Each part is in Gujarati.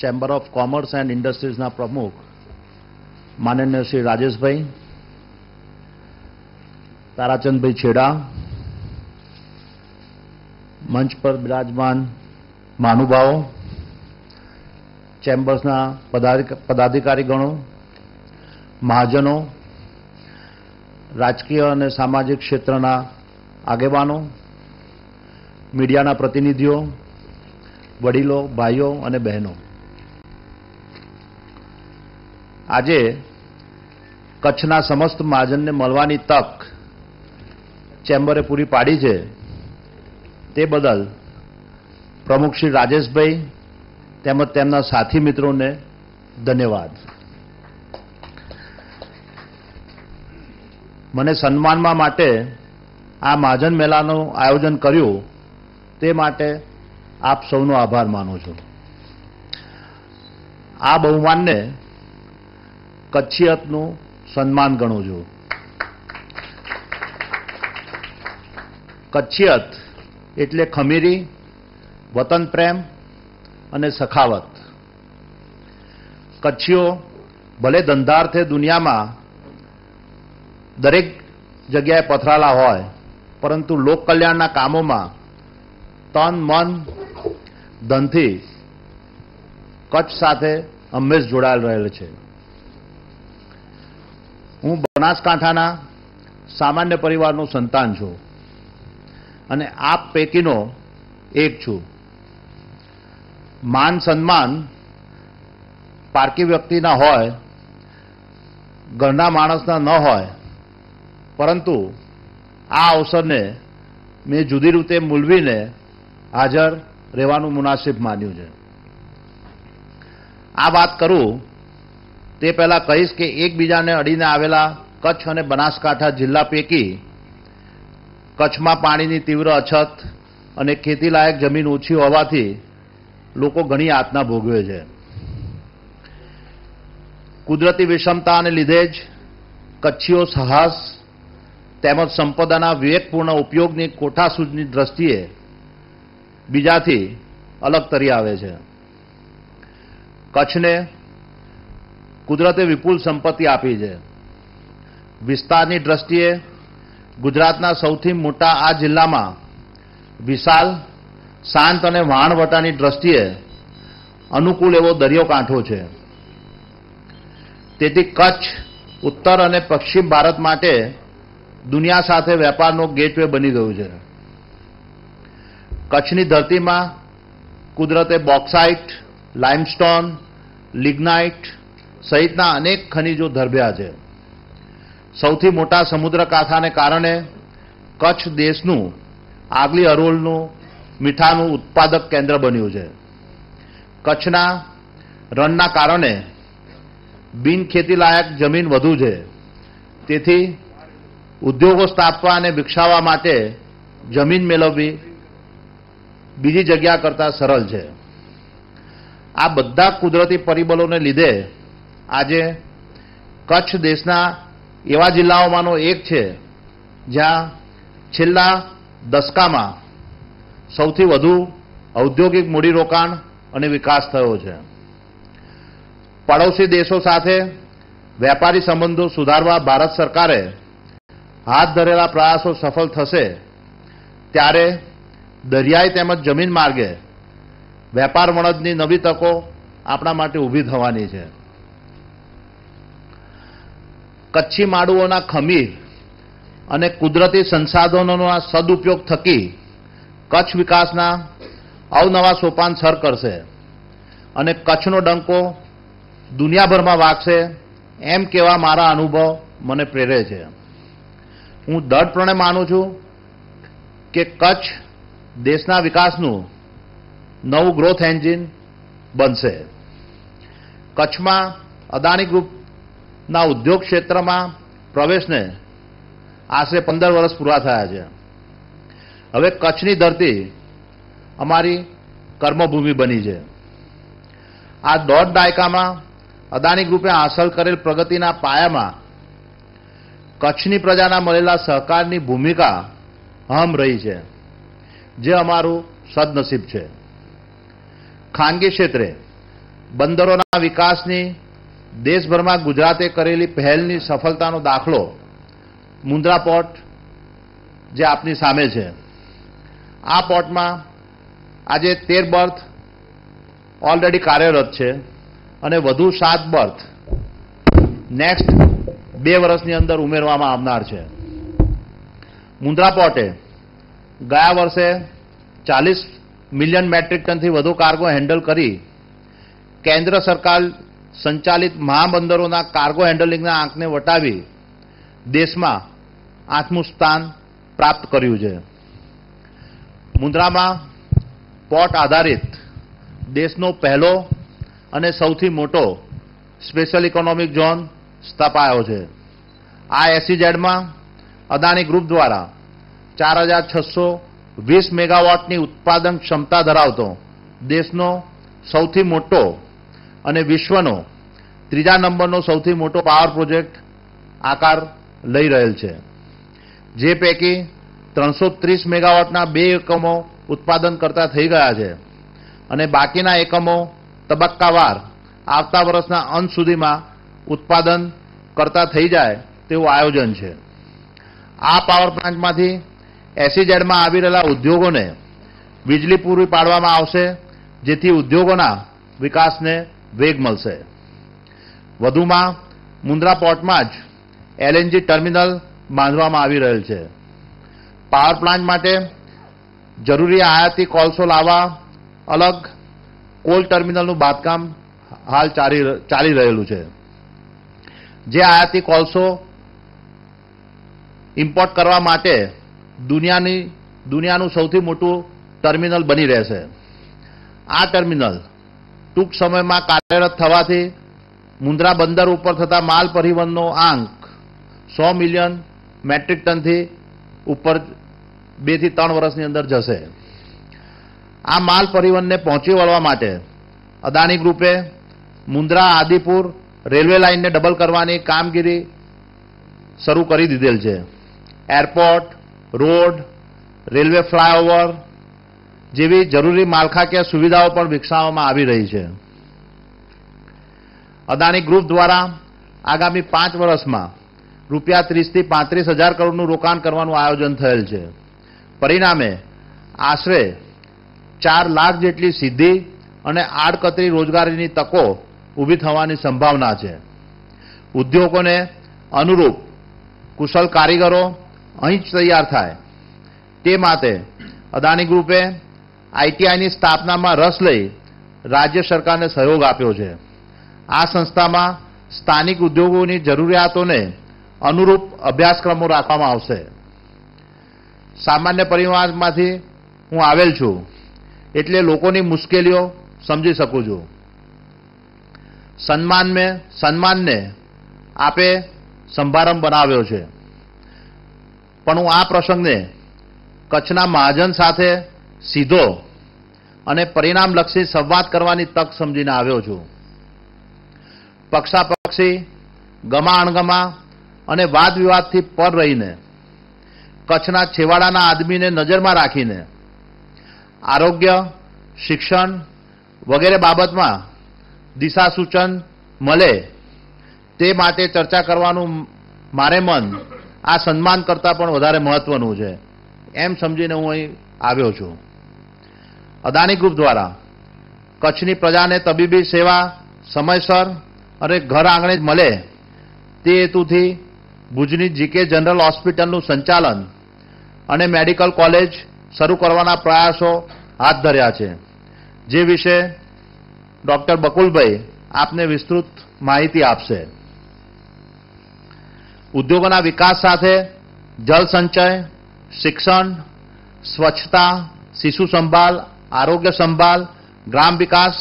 ચેમ્બર ઓફ કોમર્સ એન્ડ ઇન્ડસ્ટ્રીઝના પ્રમુખ માનન્ય શ્રી રાજેશભાઈ તારાચંદભાઈ છેડા મંચ પર બિરાજમાન મહાનુભાવો ચેમ્બર્સના પદાધિકારીગણો મહાજનો રાજકીય અને સામાજિક ક્ષેત્રના આગેવાનો મીડિયાના પ્રતિનિધિઓ વડીલો ભાઈઓ અને બહેનો આજે કચ્છના સમસ્ત મહાજનને મળવાની તક ચેમ્બરે પૂરી પાડી છે તે બદલ પ્રમુખ શ્રી રાજેશભાઈ તેમજ તેમના સાથી મિત્રોને ધન્યવાદ મને સન્માનમાં માટે આ મહાજન મેળાનું આયોજન કર્યું તે માટે આપ સૌનો આભાર માનું છું આ બહુમાનને કચ્છિયતનું સન્માન ગણું છું કચ્છિયત એટલે ખમીરી વતન પ્રેમ અને સખાવત કચ્છીઓ ભલે દંધાર્થે દુનિયામાં દરેક જગ્યાએ પથરાલા હોય પરંતુ લોકકલ્યાણના કામોમાં તન મન ધનથી કચ્છ સાથે હંમેશ જોડાયેલ રહેલ છે હું બનાસકાંઠાના સામાન્ય પરિવારનું સંતાન છું અને આપ પૈકીનો એક છું માન સન્માન પારકી વ્યક્તિના હોય ઘરના માણસના ન હોય પરંતુ આ અવસરને મેં જુદી રીતે મૂલવીને હાજર રહેવાનું મુનાસિબ માન્યું છે આ વાત કરું તે પહેલાં કહીશ કે એકબીજાને અડીને આવેલા કચ્છ અને બનાસકાંઠા જિલ્લા પૈકી કચ્છમાં પાણીની તીવ્ર અછત અને ખેતીલાયક જમીન ઓછી હોવાથી લોકો ઘણી આતના ભોગવે છે કુદરતી વિષમતાને લીધે જ કચ્છીઓ સાહસ તેમજ સંપદાના વિવેકપૂર્ણ ઉપયોગની કોઠાસૂઝની દ્રષ્ટિએ બીજાથી અલગ તરી આવે છે કચ્છને કુદરતે વિપુલ સંપત્તિ આપી છે વિસ્તારની દ્રષ્ટિએ ગુજરાતના સૌથી મોટા આ જિલ્લામાં વિશાલ શાંત અને વાણવટાની દ્રષ્ટિએ અનુકૂળ એવો દરિયો કાંઠો છે તેથી કચ્છ ઉત્તર અને પશ્ચિમ ભારત માટે દુનિયા સાથે વેપારનો ગેટવે બની ગયું છે કચ્છની ધરતીમાં કુદરતે બોક્સાઇટ લાઇમસ્ટોન લિગ્નાઇટ સહિતના અનેક ખનિજો ધરબ્યા છે સૌથી મોટા સમુદ્રકાંઠાને કારણે કચ્છ દેશનું આગલી અરોલનું મીઠાનું ઉત્પાદક કેન્દ્ર બન્યું છે કચ્છના રણના કારણે બિનખેતીલાયક જમીન વધુ છે તેથી ઉદ્યોગો સ્થાપવા અને વિકસાવવા માટે જમીન મેળવવી બીજી જગ્યા કરતાં સરળ છે આ બધા કુદરતી પરિબળોને લીધે આજે કચ્છ દેશના એવા જિલ્લાઓમાંનો એક છે જ્યાં છેલ્લા દસકામાં સૌથી વધુ ઔદ્યોગિક મૂડીરોકાણ અને વિકાસ થયો છે પડોશી દેશો સાથે વેપારી સંબંધો સુધારવા ભારત સરકારે હાથ ધરેલા પ્રયાસો સફળ થશે ત્યારે દરિયાઈ તેમજ જમીન માર્ગે વેપાર વણજની નવી તકો આપણા માટે ઊભી થવાની છે કચ્છી માડુઓના ખમીર અને કુદરતી સંસાધનોનો સદુપયોગ થકી કચ્છ વિકાસના અવનવા સોપાન સર કરશે અને કચ્છનો ડંકો દુનિયાભરમાં વાગશે એમ કેવા મારા અનુભવ મને પ્રેરે છે હું દઢપણે માનું છું કે કચ્છ દેશના વિકાસનું નવું ગ્રોથ એન્જિન બનશે કચ્છમાં અદાણી ગ્રુપના ઉદ્યોગ ક્ષેત્રમાં પ્રવેશને આશરે પંદર વર્ષ પૂરા થયા છે હવે કચ્છની ધરતી અમારી કર્મભૂમિ બની છે આ દોઢ દાયકામાં અદાણી ગ્રુપે હાંસલ કરેલ પ્રગતિના પાયામાં કચ્છની પ્રજાના મળેલા સહકારની ભૂમિકા અહમ રહી છે જે અમારું સદનસીબ છે ખાનગી ક્ષેત્રે બંદરોના વિકાસની દેશભરમાં ગુજરાતે કરેલી પહેલની સફળતાનો દાખલો મુન્દ્રા પોર્ટ જે આપની સામે છે આ પોર્ટમાં આજે તેર બર્થ ઓલરેડી કાર્યરત છે અને વધુ સાત બર્થ નેક્સ્ટ બે વર્ષની અંદર ઉમેરવામાં આવનાર છે મુન્દ્રા પોર્ટે ગયા વર્ષે ચાલીસ મિલિયન મેટ્રિક ટનથી વધુ કાર્ગો હેન્ડલ કરી કેન્દ્ર સરકાર સંચાલિત મહાબંદરોના કાર્ગો હેન્ડલિંગના આંકને વટાવી દેશમાં આઠમું સ્થાન પ્રાપ્ત કર્યું છે મુન્દ્રામાં પોર્ટ આધારિત દેશનો પહેલો અને સૌથી મોટો સ્પેશિયલ ઇકોનોમિક ઝોન સ્થપાયો છે આ એસસીઝેડમાં e અદાણી ગ્રુપ દ્વારા ચાર હજાર છસો વીસ મેગાવોટની ઉત્પાદન ક્ષમતા ધરાવતો દેશનો સૌથી મોટો અને વિશ્વનો ત્રીજા નંબરનો સૌથી મોટો પાવર પ્રોજેક્ટ આકાર લઈ રહેલ છે જે પૈકી ત્રણસો ત્રીસ મેગાવોટના બે એકમો ઉત્પાદન કરતા થઈ ગયા છે અને બાકીના એકમો તબક્કાવાર આવતા વર્ષના અંત સુધીમાં ઉત્પાદન કરતા થઈ જાય તેવું આયોજન છે આ પાવર પ્લાન્ટમાંથી એસઈઝેડમાં આવી રહેલા ઉદ્યોગોને વીજળી પૂરી પાડવામાં આવશે જેથી ઉદ્યોગોના વિકાસને વેગ મળશે વધુમાં મુન્દ્રા પોર્ટમાં જ એલએનજી ટર્મિનલ બાંધવામાં આવી રહેલ છે પાવર પ્લાન્ટ માટે જરૂરી આયાતી કોલસો લાવવા અલગ કોલ ટર્મિનલનું બાંધકામ હાલ ચાલી ચાલી રહેલું છે જે આયાતી કોલસો ઇમ્પોર્ટ કરવા માટે દુનિયાની દુનિયાનું સૌથી મોટું ટર્મિનલ બની રહેશે આ ટર્મિનલ ટૂંક સમયમાં કાર્યરત થવાથી મુંદ્રા બંદર ઉપર થતા માલ પરિવહનનો આંક સો મિલિયન મેટ્રિક ટનથી ઉપર બેથી ત્રણ વર્ષની અંદર જશે આ માલ પરિવહનને પહોંચી વળવા માટે અદાણી ગ્રુપે મુંદ્રા આદિપુર રેલવે લાઇનને ડબલ કરવાની કામગીરી શરૂ કરી દીધેલ છે એરપોર્ટ રોડ રેલવે ફ્લાયઓવર જેવી જરૂરી માળખાકીય સુવિધાઓ પણ વિકસાવવામાં આવી રહી છે અદાણી ગ્રુપ દ્વારા આગામી પાંચ વર્ષમાં રૂપિયા ત્રીસથી પાંત્રીસ હજાર કરોડનું રોકાણ કરવાનું આયોજન થયેલ છે પરિણામે આશરે ચાર લાખ જેટલી સિદ્ધિ અને આડકતરી રોજગારીની તકો ઊભી થવાની સંભાવના છે ઉદ્યોગોને અનુરૂપ કુશલ કારીગરો અહીં જ તૈયાર થાય તે માટે અદાણી ગ્રુપે આઈટીઆઈની સ્થાપનામાં રસ લઈ રાજ્ય સરકારને સહયોગ આપ્યો છે આ સંસ્થામાં સ્થાનિક ઉદ્યોગોની જરૂરિયાતોને અનુરૂપ અભ્યાસક્રમો રાખવામાં આવશે સામાન્ય પરિવારમાંથી હું આવેલ છું એટલે લોકોની મુશ્કેલીઓ સમજી શકું છું સન્માન મેં સન્માનને આપે સંભારંભ બનાવ્યો છે પણ હું આ પ્રસંગને કચ્છના મહાજન સાથે સીધો અને પરિણામલક્ષી સંવાદ કરવાની તક સમજીને આવ્યો છું પક્ષાપક્ષી ગમા અણગમા અને વાદ વિવાદથી પર રહીને કચ્છના છેવાડાના આદમીને નજરમાં રાખીને આરોગ્ય શિક્ષણ વગેરે બાબતમાં દિશા સૂચન મળે તે માટે ચર્ચા કરવાનું મારે મન આ સન્માન કરતાં પણ વધારે મહત્વનું છે એમ સમજીને હું અહીં આવ્યો છું અદાણી ગ્રુપ દ્વારા કચ્છની પ્રજાને તબીબી સેવા સમયસર અને ઘર આંગણે જ મળે તે હેતુથી ભુજની જીકે જનરલ હોસ્પિટલનું સંચાલન અને મેડિકલ કોલેજ શરૂ કરવાના પ્રયાસો હાથ ધર્યા છે જે વિશે ડૉક્ટર બકુલભાઈ આપને વિસ્તૃત માહિતી આપશે ઉદ્યોગોના વિકાસ સાથે જળ સંચય શિક્ષણ સ્વચ્છતા શિશુ સંભાળ આરોગ્ય સંભાળ ગ્રામ વિકાસ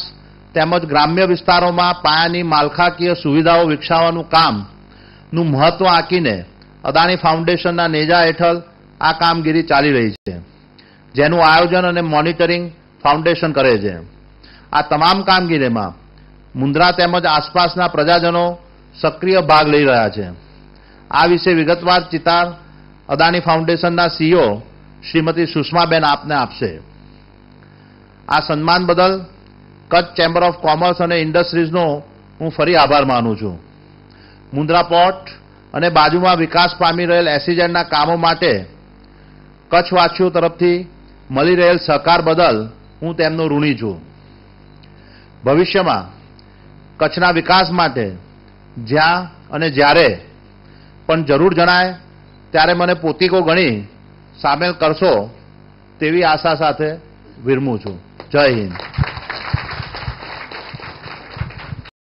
તેમજ ગ્રામ્ય વિસ્તારોમાં પાયાની માળખાકીય સુવિધાઓ વિકસાવવાનું કામનું મહત્વ આંકીને અદાણી ફાઉન્ડેશનના નેજા હેઠળ આ કામગીરી ચાલી રહી છે જેનું આયોજન અને મોનિટરિંગ ફાઉન્ડેશન કરે છે આ તમામ કામગીરીમાં મુન્દ્રા તેમજ આસપાસના પ્રજાજનો સક્રિય ભાગ લઈ રહ્યા છે આ વિશે વિગતવાર ચિતાર અદાણી ફાઉન્ડેશનના સીઓ શ્રીમતી સુષ્માબેન આપને આપશે આ સન્માન બદલ કચ્છ ચેમ્બર ઓફ કોમર્સ અને ઇન્ડસ્ટ્રીઝનો હું ફરી આભાર માનું છું મુન્દ્રા પોર્ટ અને બાજુમાં વિકાસ પામી રહેલ એસિજન્ટના કામો માટે કચ્છવાસીઓ તરફથી મળી રહેલ સહકાર બદલ હું તેમનો ઋણી છું ભવિષ્યમાં કચ્છના વિકાસ માટે જ્યાં અને જ્યારે પણ જરૂર જણાય ત્યારે મને પોતીકો ગણી સામેલ કરશો તેવી આશા સાથે વિરમું છું જય હિન્દ